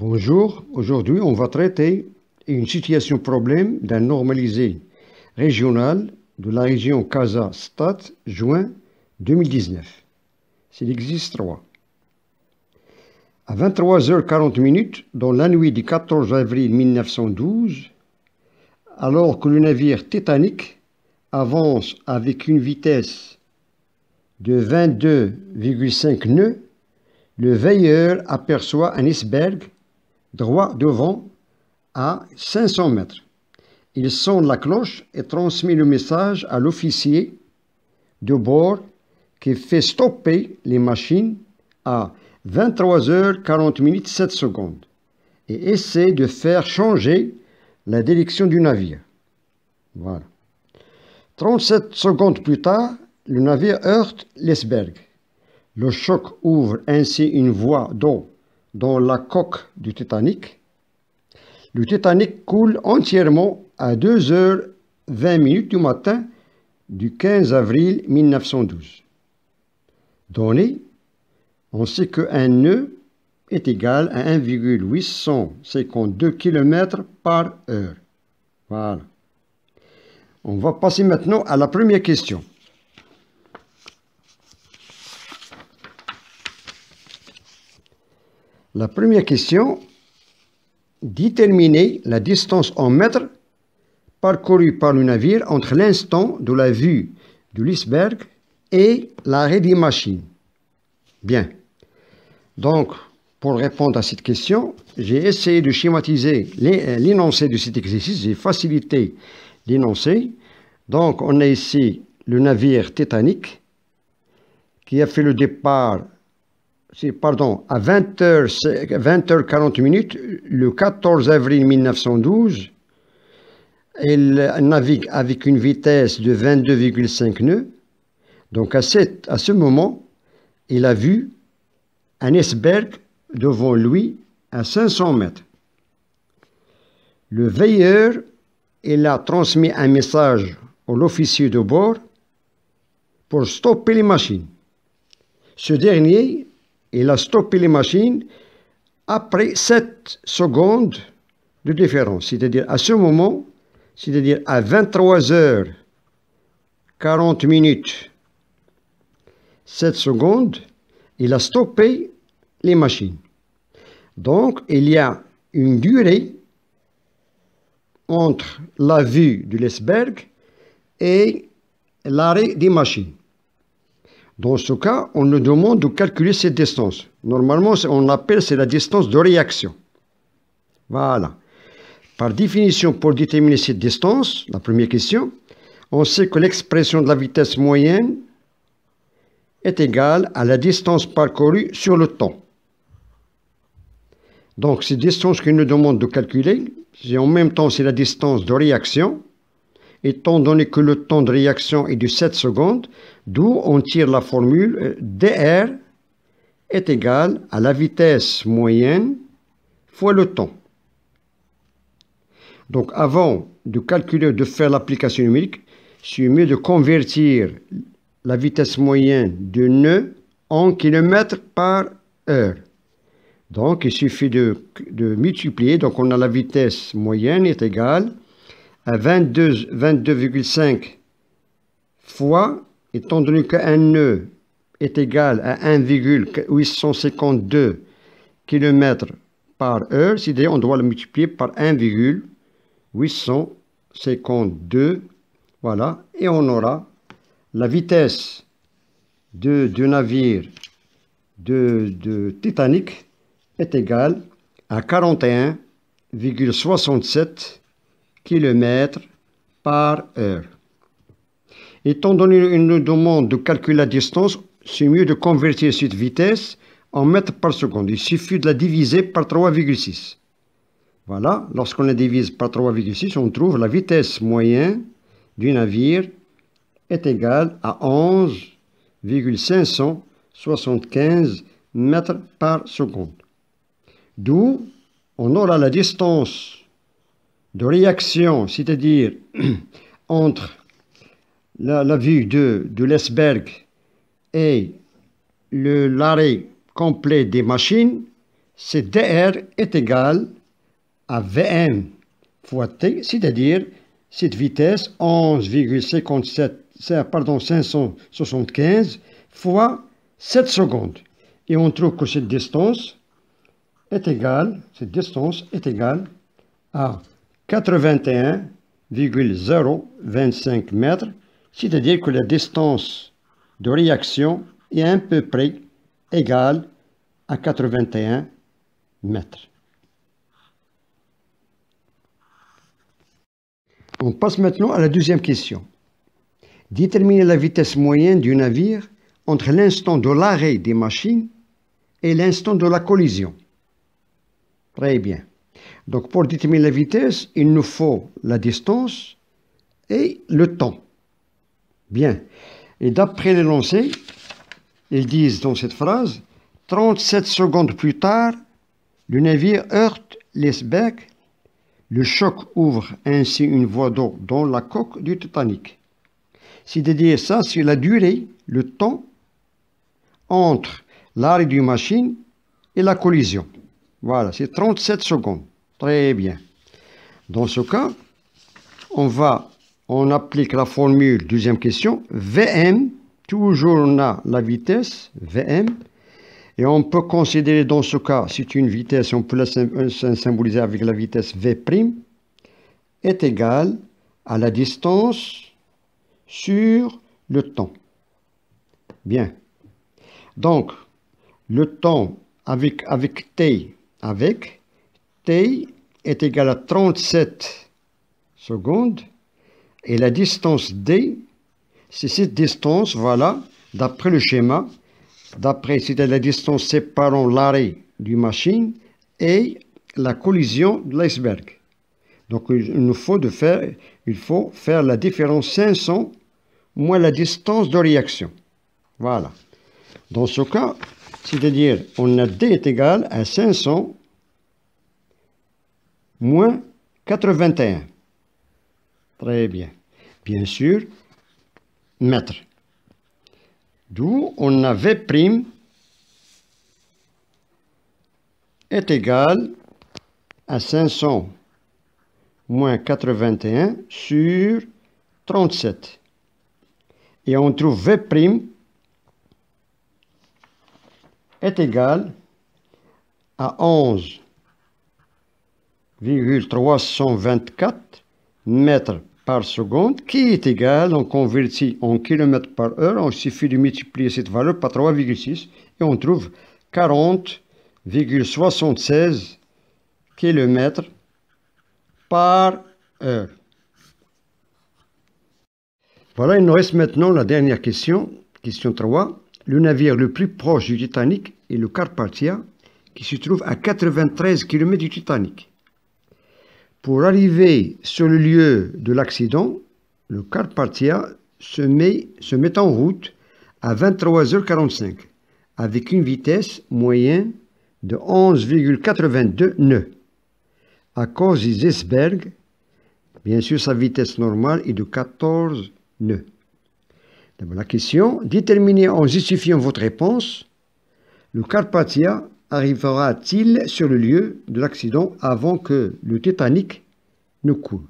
Bonjour, aujourd'hui on va traiter une situation problème d'un normalisé régional de la région Casa-Stat, juin 2019. C'est existe trois. À 23h40 dans la nuit du 14 avril 1912, alors que le navire Titanic avance avec une vitesse de 22,5 nœuds, le veilleur aperçoit un iceberg droit devant à 500 mètres. Il sonne la cloche et transmet le message à l'officier de bord qui fait stopper les machines à 23h40 minutes 7 secondes et essaie de faire changer la direction du navire. Voilà. 37 secondes plus tard, le navire heurte l'iceberg. Le choc ouvre ainsi une voie d'eau dans la coque du Titanic. Le Titanic coule entièrement à 2h20 du matin du 15 avril 1912. Donné, on sait qu'un nœud est égal à 1,852 km par heure. Voilà. On va passer maintenant à la première question. La première question, déterminer la distance en mètres parcourue par le navire entre l'instant de la vue de l'iceberg et l'arrêt des machines. Bien. Donc, pour répondre à cette question, j'ai essayé de schématiser euh, l'énoncé de cet exercice, j'ai facilité l'énoncé. Donc, on a ici le navire Titanic qui a fait le départ pardon, à 20h, 40 minutes, le 14 avril 1912, il navigue avec une vitesse de 22,5 nœuds. Donc à, à ce moment, il a vu un iceberg devant lui à 500 mètres. Le veilleur, il a transmis un message à l'officier de bord pour stopper les machines. Ce dernier il a stoppé les machines après 7 secondes de différence. C'est-à-dire à ce moment, c'est-à-dire à 23 heures 40 minutes 7 secondes, il a stoppé les machines. Donc, il y a une durée entre la vue de l'iceberg et l'arrêt des machines. Dans ce cas, on nous demande de calculer cette distance. Normalement, on l'appelle c'est la distance de réaction. Voilà. Par définition, pour déterminer cette distance, la première question, on sait que l'expression de la vitesse moyenne est égale à la distance parcourue sur le temps. Donc, cette distance qu'il nous demande de calculer, c'est en même temps c'est la distance de réaction, étant donné que le temps de réaction est de 7 secondes, d'où on tire la formule euh, dr est égal à la vitesse moyenne fois le temps. Donc avant de calculer, de faire l'application numérique, c'est mieux de convertir la vitesse moyenne de nœud en kilomètres par heure. Donc il suffit de multiplier, donc on a la vitesse moyenne est égale à 22,5 fois, étant donné qu'un nœud est égal à 1,852 km par heure, c'est-à-dire on doit le multiplier par 1,852, voilà, et on aura la vitesse de, du navire de, de Titanic est égale à 41,67 kilomètres par heure. Étant donné une demande de calculer la distance, c'est mieux de convertir cette vitesse en mètres par seconde. Il suffit de la diviser par 3,6. Voilà, lorsqu'on la divise par 3,6, on trouve la vitesse moyenne du navire est égale à 11,575 mètres par seconde. D'où on aura la distance de réaction, c'est-à-dire entre la, vue de, de l'Esberg et l'arrêt complet des machines, c'est dr est égal à vm fois t, c'est-à-dire cette vitesse 11,57, pardon, 575 fois 7 secondes. Et on trouve que cette distance est égale, cette distance est égale à 81,025 mètres, c'est-à-dire que la distance de réaction est à peu près égale à 81 mètres. On passe maintenant à la deuxième question. Déterminer la vitesse moyenne du navire entre l'instant de l'arrêt des machines et l'instant de la collision. Très bien. Donc pour déterminer la vitesse, il nous faut la distance et le temps. Bien. Et d'après les lancers, ils disent dans cette phrase, 37 secondes plus tard, le navire heurte l'iceberg. Le choc ouvre ainsi une voie d'eau dans la coque du Titanic. C'est-à-dire ça, c'est la durée, le temps entre l'arrêt d'une machine et la collision. Voilà, c'est 37 secondes. Très bien. Dans ce cas, on va, on applique la formule, deuxième question, Vm, toujours on a la vitesse, Vm, et on peut considérer dans ce cas, c'est une vitesse, on peut la euh, symboliser avec la vitesse V', est égale à la distance sur le temps. Bien. Donc, le temps avec, avec T, avec, t est égal à 37 secondes et la distance d, c'est cette distance, voilà, d'après le schéma, d'après c'était la distance séparant l'arrêt du machine et la collision de l'iceberg. Donc il nous faut de faire, il faut faire la différence 500 moins la distance de réaction. Voilà. Dans ce cas, c'est-à-dire on a D est égal à 500 moins 81. Très bien. Bien sûr, mètre. D'où on a V' est égal à 500 moins 81 sur 37. Et on trouve V' est égal à 11 0,324 mètres par seconde, qui est égal, on converti en kilomètres par heure, on suffit de multiplier cette valeur par 3,6 et on trouve 40,76 km par heure. Voilà, il nous reste maintenant la dernière question, question 3. Le navire le plus proche du Titanic est le Carpathia, qui se trouve à 93 km du Titanic. Pour arriver sur le lieu de l'accident, le Carpathia se met, en route à 23h45 avec une vitesse moyenne de 11,82 nœuds. À cause des icebergs, bien sûr, sa vitesse normale est de 14 nœuds. La question, déterminez en justifiant votre réponse, le Carpathia arrivera-t-il sur le lieu de l'accident avant que le Titanic ne coule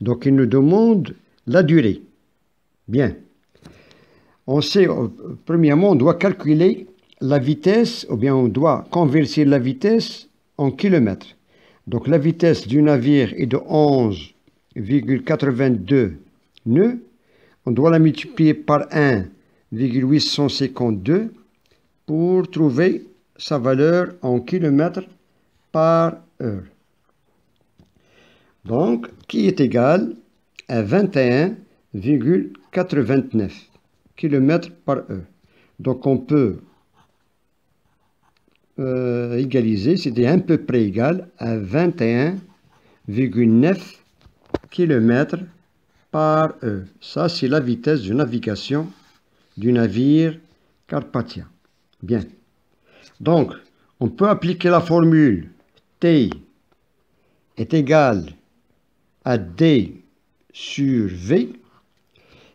Donc il nous demande la durée. Bien. On sait, euh, premièrement, on doit calculer la vitesse, ou bien on doit convertir la vitesse en kilomètres. Donc la vitesse du navire est de 11,82 nœuds. On doit la multiplier par 1,852 pour trouver sa valeur en kilomètres par heure. Donc, qui est égal à 21,89 kilomètres par heure. Donc, on peut euh, égaliser, c'était un peu près égal à 21,9 km par heure. Ça, c'est la vitesse de navigation du navire Carpathia. Bien. Donc, on peut appliquer la formule T est égal à D sur V,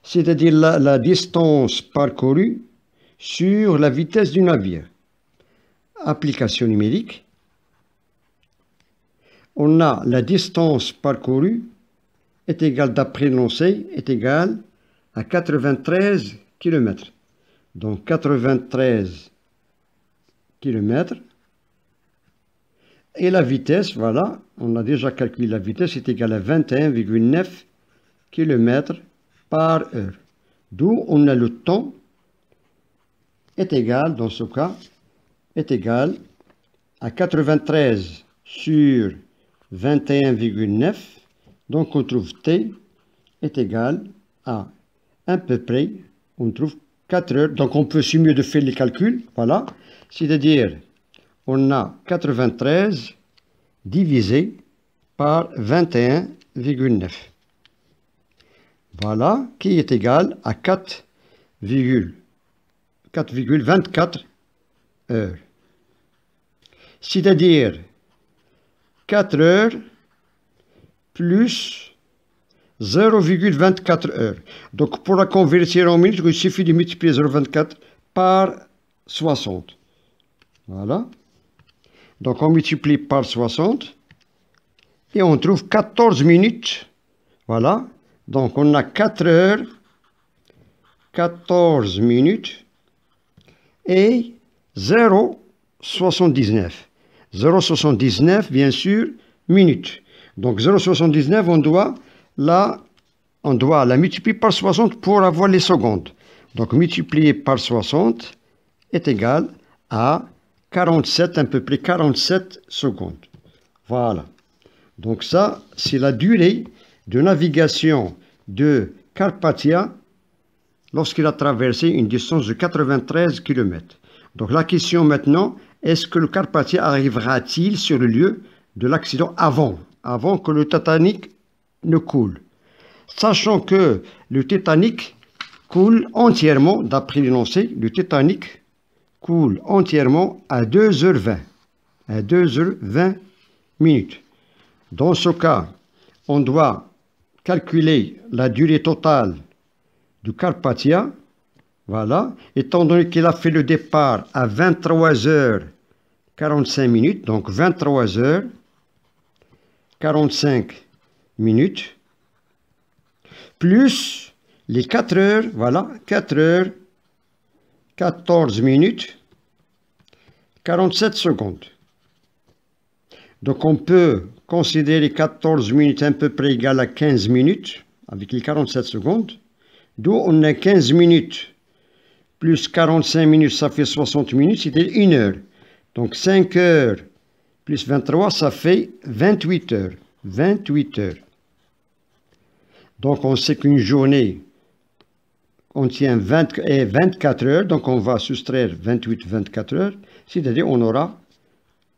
c'est-à-dire la, distance parcourue sur la vitesse du navire. Application numérique. On a la distance parcourue est égale, d'après l'énoncé, est égale à 93 km. Donc 93 km et la vitesse, voilà, on a déjà calculé la vitesse, est égale à 21,9 km par heure. D'où on a le temps est égal, dans ce cas, est égal à 93 sur 21,9. Donc on trouve T est égal à à peu près, on trouve heures. Donc on peut, si mieux de faire les calculs. Voilà. C'est-à-dire, on a 93 divisé par 21,9. Voilà, qui est égal à 4,24 heures. C'est-à-dire 4 heures plus 0,24 heures. Donc pour la convertir en minutes, il suffit de multiplier 0,24 par 60. Voilà. Donc on multiplie par 60 et on trouve 14 minutes. Voilà. Donc on a 4 heures, 14 minutes et 0,79. 0,79 bien sûr, minutes. Donc 0,79 on doit Là, on doit la multiplier par 60 pour avoir les secondes. Donc multiplier par 60 est égal à 47, à peu près 47 secondes. Voilà. Donc ça, c'est la durée de navigation de Carpathia lorsqu'il a traversé une distance de 93 km. Donc la question maintenant, est-ce que le Carpathia arrivera-t-il sur le lieu de l'accident avant, avant que le Titanic ne coule. Sachant que le Titanic coule entièrement, d'après l'énoncé, le Titanic coule entièrement à 2h20. À 2h20 minutes. Dans ce cas, on doit calculer la durée totale du Carpathia. Voilà, étant donné qu'il a fait le départ à 23h45 minutes, donc 23h45 minutes plus les 4 heures, voilà, 4 heures, 14 minutes, 47 secondes. Donc on peut considérer 14 minutes à peu près égal à 15 minutes, avec les 47 secondes, d'où on a 15 minutes, plus 45 minutes, ça fait 60 minutes, c'était 1 heure. Donc 5 heures plus 23, ça fait 28 heures. 28 heures. Donc on sait qu'une journée contient 20, 24 heures, donc on va soustraire 28, 24 heures, c'est-à-dire on aura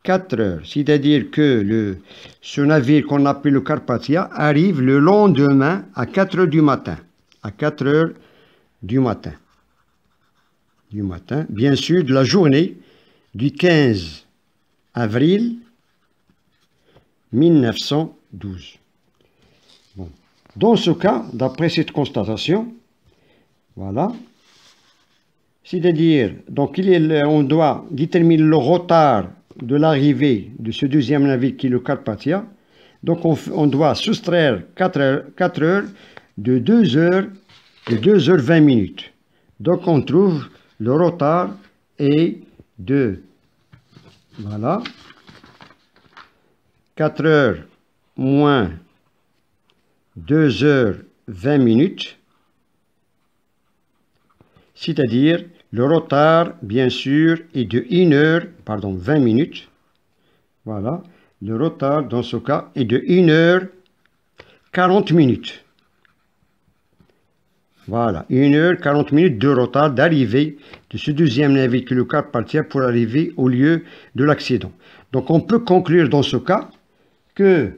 4 heures. C'est-à-dire que le, ce navire qu'on appelle le Carpathia arrive le lendemain à 4 heures du matin. À 4 heures du matin. Du matin, bien sûr, de la journée du 15 avril 1912. Dans ce cas, d'après cette constatation, voilà, c'est-à-dire, donc on doit déterminer le retard de l'arrivée de ce deuxième navire qui est le Carpathia. Donc on, doit soustraire 4 heures, de 2 heures et 2 heures 20 minutes. Donc on trouve le retard est de voilà 4 heures moins 2 heures 20 minutes, c'est-à-dire le retard, bien sûr, est de 1 heure, pardon, 20 minutes. Voilà, le retard dans ce cas est de 1 heure 40 minutes. Voilà, 1 heure 40 minutes de retard d'arrivée de ce deuxième navire que le 4 partir pour arriver au lieu de l'accident. Donc on peut conclure dans ce cas que,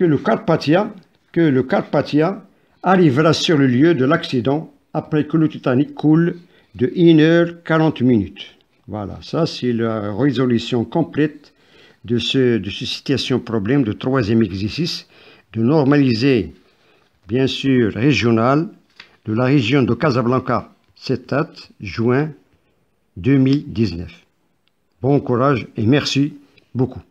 le Carpathia, que le arrivera sur le lieu de l'accident après que le Titanic coule de 1h40 minutes. Voilà, ça c'est la résolution complète de ce, de situation problème de troisième exercice, de normaliser, bien sûr, régional, de la région de Casablanca, cette date, juin 2019. Bon courage et merci beaucoup.